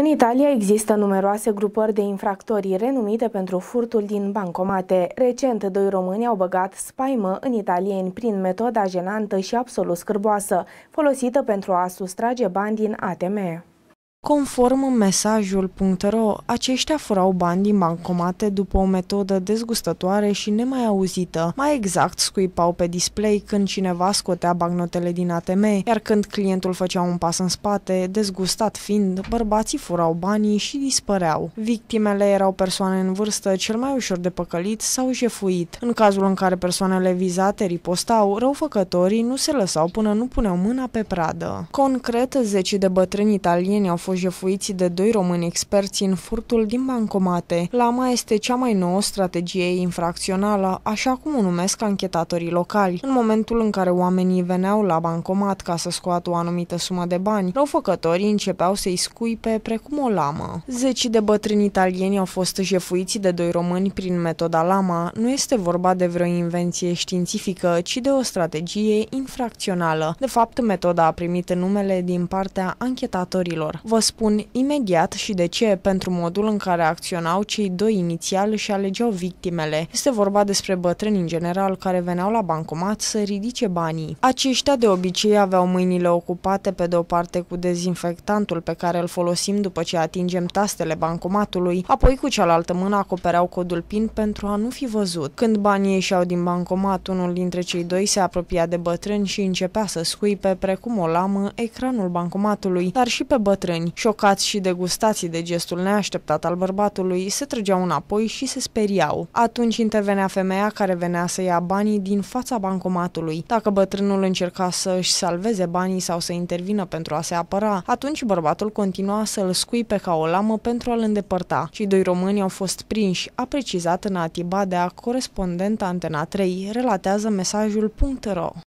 În Italia există numeroase grupări de infractori renumite pentru furtul din bancomate. Recent, doi români au băgat spaimă în italieni prin metoda jenantă și absolut scârboasă, folosită pentru a sustrage bani din ATM. Conform mesajul.ro, aceștia furau bani din bancomate după o metodă dezgustătoare și nemai auzită. Mai exact, scuipau pe display când cineva scotea bagnotele din ATM, iar când clientul făcea un pas în spate, dezgustat fiind, bărbații furau banii și dispăreau. Victimele erau persoane în vârstă, cel mai ușor de păcălit sau jefuit. În cazul în care persoanele vizate ripostau, răufăcătorii nu se lăsau până nu puneau mâna pe pradă. Concret, zeci de bătrâni italieni au fost jefuiți de doi români experți în furtul din bancomate. Lama este cea mai nouă strategie infracțională, așa cum o numesc anchetatorii locali. În momentul în care oamenii veneau la bancomat ca să scoată o anumită sumă de bani, răufăcătorii începeau să-i scuipe precum o lamă. Zeci de bătrâni italieni au fost jefuiți de doi români prin metoda lama. Nu este vorba de vreo invenție științifică, ci de o strategie infracțională. De fapt, metoda a primit numele din partea anchetatorilor. Vă Vă spun imediat și de ce, pentru modul în care acționau cei doi inițial și alegeau victimele. Este vorba despre bătrâni în general care veneau la bancomat să ridice banii. Aceștia de obicei aveau mâinile ocupate pe de o parte cu dezinfectantul pe care îl folosim după ce atingem tastele bancomatului, apoi cu cealaltă mână acopereau codul PIN pentru a nu fi văzut. Când banii ieșeau din bancomat, unul dintre cei doi se apropia de bătrâni și începea să scuipe, precum o lamă, ecranul bancomatului, dar și pe bătrâni ani. Șocați și degustații de gestul neașteptat al bărbatului, se trăgeau înapoi și se speriau. Atunci intervenea femeia care venea să ia banii din fața bancomatului. Dacă bătrânul încerca să își salveze banii sau să intervină pentru a se apăra, atunci bărbatul continua să îl pe ca o lamă pentru a-l îndepărta. Cei doi români au fost prinși, a precizat în Atibadea, corespondent Antena 3, relatează mesajul.ro.